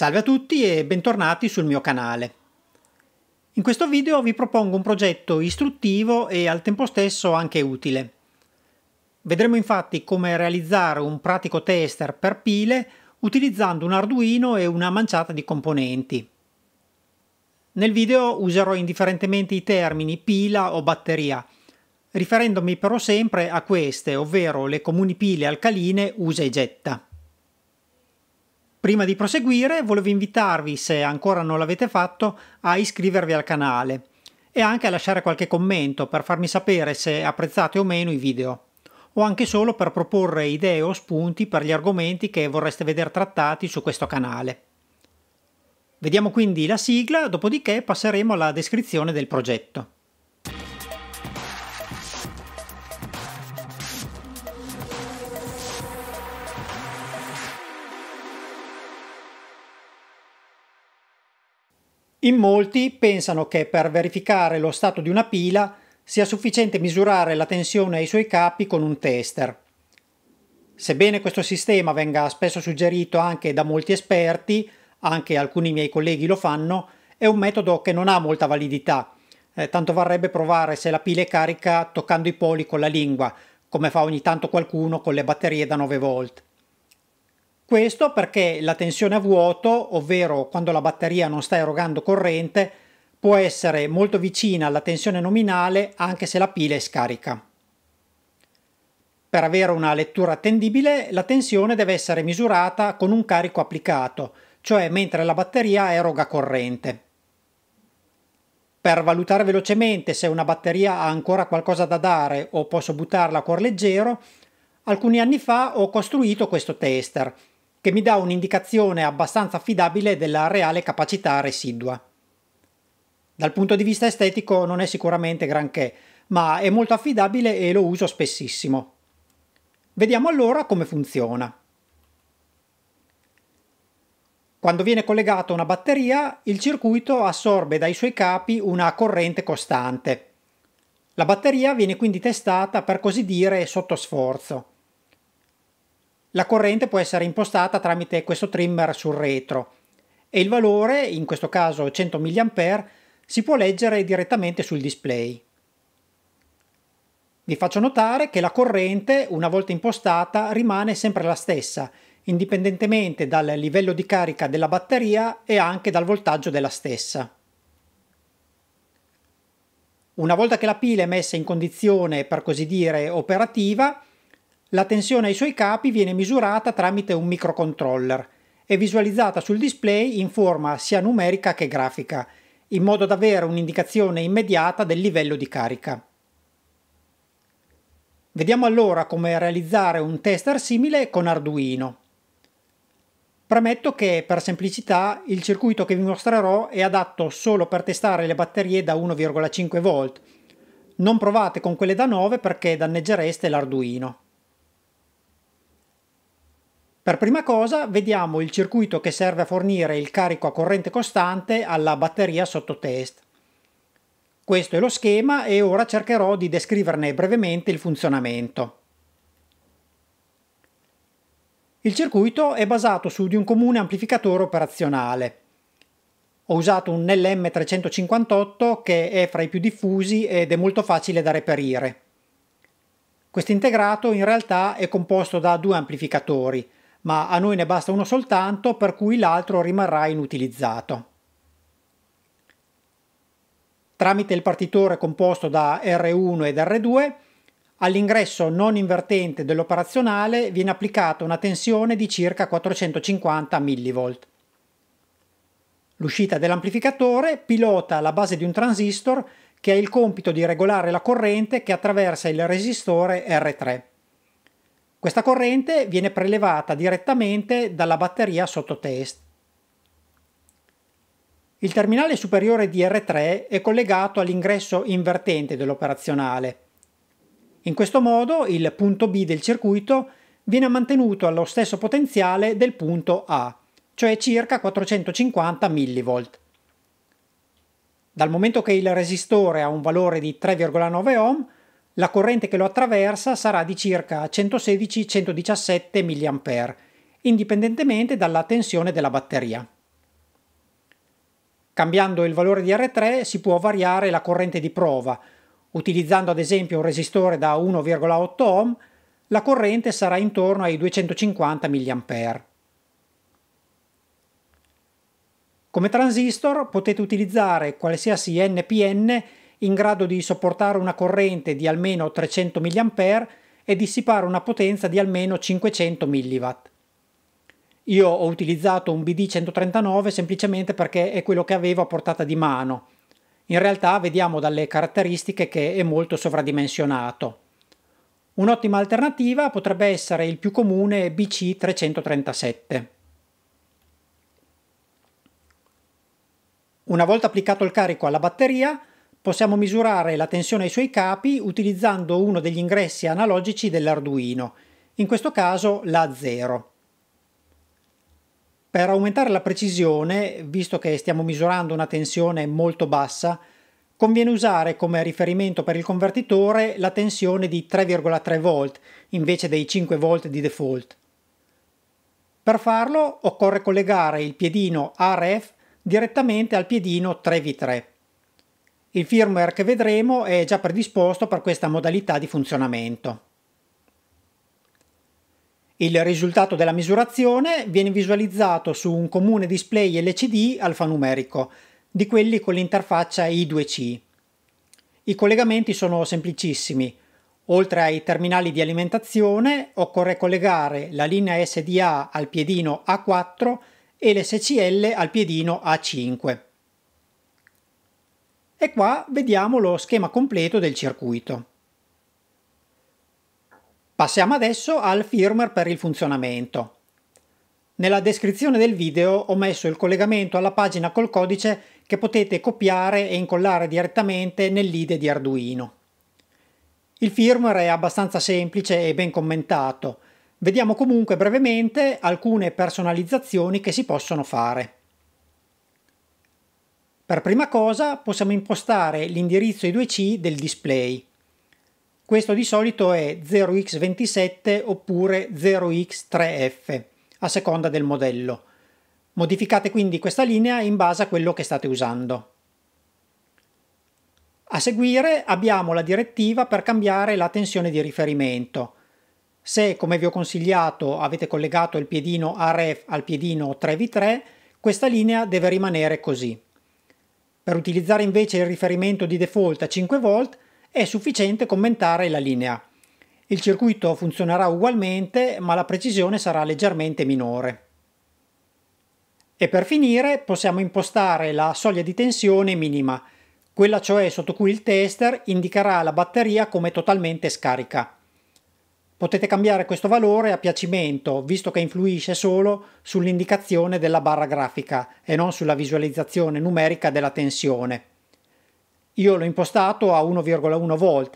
Salve a tutti e bentornati sul mio canale. In questo video vi propongo un progetto istruttivo e al tempo stesso anche utile. Vedremo infatti come realizzare un pratico tester per pile utilizzando un Arduino e una manciata di componenti. Nel video userò indifferentemente i termini pila o batteria, riferendomi però sempre a queste, ovvero le comuni pile alcaline usa e getta. Prima di proseguire volevo invitarvi, se ancora non l'avete fatto, a iscrivervi al canale e anche a lasciare qualche commento per farmi sapere se apprezzate o meno i video o anche solo per proporre idee o spunti per gli argomenti che vorreste vedere trattati su questo canale. Vediamo quindi la sigla, dopodiché passeremo alla descrizione del progetto. In molti pensano che per verificare lo stato di una pila sia sufficiente misurare la tensione ai suoi capi con un tester. Sebbene questo sistema venga spesso suggerito anche da molti esperti, anche alcuni miei colleghi lo fanno, è un metodo che non ha molta validità. Eh, tanto varrebbe provare se la pila è carica toccando i poli con la lingua, come fa ogni tanto qualcuno con le batterie da 9 volt. Questo perché la tensione a vuoto, ovvero quando la batteria non sta erogando corrente, può essere molto vicina alla tensione nominale anche se la pila è scarica. Per avere una lettura attendibile, la tensione deve essere misurata con un carico applicato, cioè mentre la batteria eroga corrente. Per valutare velocemente se una batteria ha ancora qualcosa da dare o posso buttarla a cuor leggero, alcuni anni fa ho costruito questo tester, che mi dà un'indicazione abbastanza affidabile della reale capacità residua. Dal punto di vista estetico non è sicuramente granché, ma è molto affidabile e lo uso spessissimo. Vediamo allora come funziona. Quando viene collegato a una batteria, il circuito assorbe dai suoi capi una corrente costante. La batteria viene quindi testata per così dire sotto sforzo. La corrente può essere impostata tramite questo trimmer sul retro e il valore, in questo caso 100 mA, si può leggere direttamente sul display. Vi faccio notare che la corrente, una volta impostata, rimane sempre la stessa, indipendentemente dal livello di carica della batteria e anche dal voltaggio della stessa. Una volta che la pila è messa in condizione, per così dire, operativa, la tensione ai suoi capi viene misurata tramite un microcontroller e visualizzata sul display in forma sia numerica che grafica, in modo da avere un'indicazione immediata del livello di carica. Vediamo allora come realizzare un tester simile con Arduino. Premetto che, per semplicità, il circuito che vi mostrerò è adatto solo per testare le batterie da 1,5V. Non provate con quelle da 9 perché danneggereste l'Arduino. Per prima cosa vediamo il circuito che serve a fornire il carico a corrente costante alla batteria sotto test. Questo è lo schema e ora cercherò di descriverne brevemente il funzionamento. Il circuito è basato su di un comune amplificatore operazionale. Ho usato un LM358 che è fra i più diffusi ed è molto facile da reperire. Questo integrato in realtà è composto da due amplificatori, ma a noi ne basta uno soltanto per cui l'altro rimarrà inutilizzato. Tramite il partitore composto da R1 ed R2, all'ingresso non invertente dell'operazionale viene applicata una tensione di circa 450 mV. L'uscita dell'amplificatore pilota la base di un transistor che ha il compito di regolare la corrente che attraversa il resistore R3. Questa corrente viene prelevata direttamente dalla batteria sotto test. Il terminale superiore di R3 è collegato all'ingresso invertente dell'operazionale. In questo modo il punto B del circuito viene mantenuto allo stesso potenziale del punto A, cioè circa 450 mV. Dal momento che il resistore ha un valore di 3,9 ohm, la corrente che lo attraversa sarà di circa 116-117 mA, indipendentemente dalla tensione della batteria. Cambiando il valore di R3 si può variare la corrente di prova. Utilizzando ad esempio un resistore da 1,8 ohm, la corrente sarà intorno ai 250 mA. Come transistor potete utilizzare qualsiasi NPN in grado di sopportare una corrente di almeno 300 mA e dissipare una potenza di almeno 500 mW. Io ho utilizzato un BD139 semplicemente perché è quello che avevo a portata di mano. In realtà vediamo dalle caratteristiche che è molto sovradimensionato. Un'ottima alternativa potrebbe essere il più comune BC337. Una volta applicato il carico alla batteria, Possiamo misurare la tensione ai suoi capi utilizzando uno degli ingressi analogici dell'Arduino, in questo caso la 0. Per aumentare la precisione, visto che stiamo misurando una tensione molto bassa, conviene usare come riferimento per il convertitore la tensione di 3,3 V invece dei 5 V di default. Per farlo occorre collegare il piedino RF direttamente al piedino 3V3. Il firmware che vedremo è già predisposto per questa modalità di funzionamento. Il risultato della misurazione viene visualizzato su un comune display LCD alfanumerico, di quelli con l'interfaccia I2C. I collegamenti sono semplicissimi. Oltre ai terminali di alimentazione occorre collegare la linea SDA al piedino A4 e l'SCL al piedino A5. E qua vediamo lo schema completo del circuito. Passiamo adesso al firmware per il funzionamento. Nella descrizione del video ho messo il collegamento alla pagina col codice che potete copiare e incollare direttamente nell'IDE di Arduino. Il firmware è abbastanza semplice e ben commentato. Vediamo comunque brevemente alcune personalizzazioni che si possono fare. Per prima cosa possiamo impostare l'indirizzo I2C del display. Questo di solito è 0x27 oppure 0x3f, a seconda del modello. Modificate quindi questa linea in base a quello che state usando. A seguire abbiamo la direttiva per cambiare la tensione di riferimento. Se, come vi ho consigliato, avete collegato il piedino RF al piedino 3V3, questa linea deve rimanere così. Per utilizzare invece il riferimento di default a 5V è sufficiente commentare la linea. Il circuito funzionerà ugualmente, ma la precisione sarà leggermente minore. E per finire possiamo impostare la soglia di tensione minima, quella cioè sotto cui il tester indicherà la batteria come totalmente scarica. Potete cambiare questo valore a piacimento, visto che influisce solo sull'indicazione della barra grafica e non sulla visualizzazione numerica della tensione. Io l'ho impostato a 1,1 V.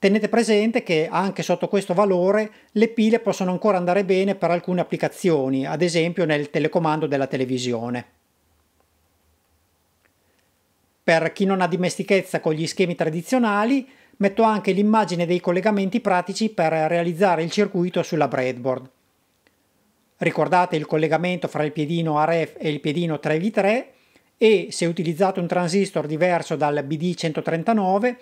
Tenete presente che anche sotto questo valore le pile possono ancora andare bene per alcune applicazioni, ad esempio nel telecomando della televisione. Per chi non ha dimestichezza con gli schemi tradizionali, metto anche l'immagine dei collegamenti pratici per realizzare il circuito sulla breadboard. Ricordate il collegamento fra il piedino RF e il piedino 3V3 e se utilizzate un transistor diverso dal BD139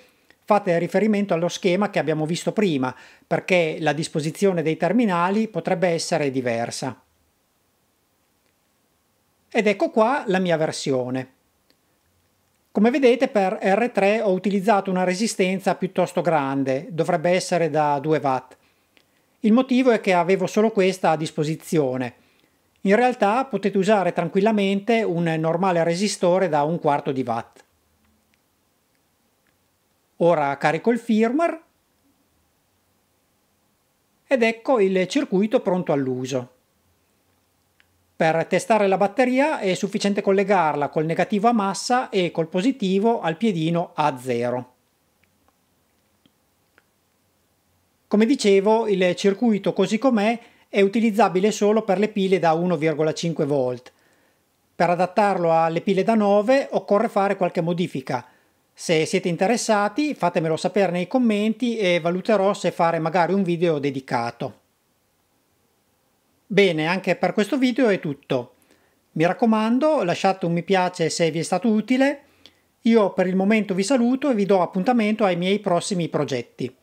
fate riferimento allo schema che abbiamo visto prima perché la disposizione dei terminali potrebbe essere diversa. Ed ecco qua la mia versione. Come vedete per R3 ho utilizzato una resistenza piuttosto grande, dovrebbe essere da 2 watt. Il motivo è che avevo solo questa a disposizione. In realtà potete usare tranquillamente un normale resistore da un quarto di watt. Ora carico il firmware ed ecco il circuito pronto all'uso. Per testare la batteria è sufficiente collegarla col negativo a massa e col positivo al piedino a 0. Come dicevo, il circuito così com'è è utilizzabile solo per le pile da 1,5 V. Per adattarlo alle pile da 9 occorre fare qualche modifica. Se siete interessati fatemelo sapere nei commenti e valuterò se fare magari un video dedicato. Bene, anche per questo video è tutto. Mi raccomando, lasciate un mi piace se vi è stato utile. Io per il momento vi saluto e vi do appuntamento ai miei prossimi progetti.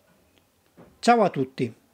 Ciao a tutti!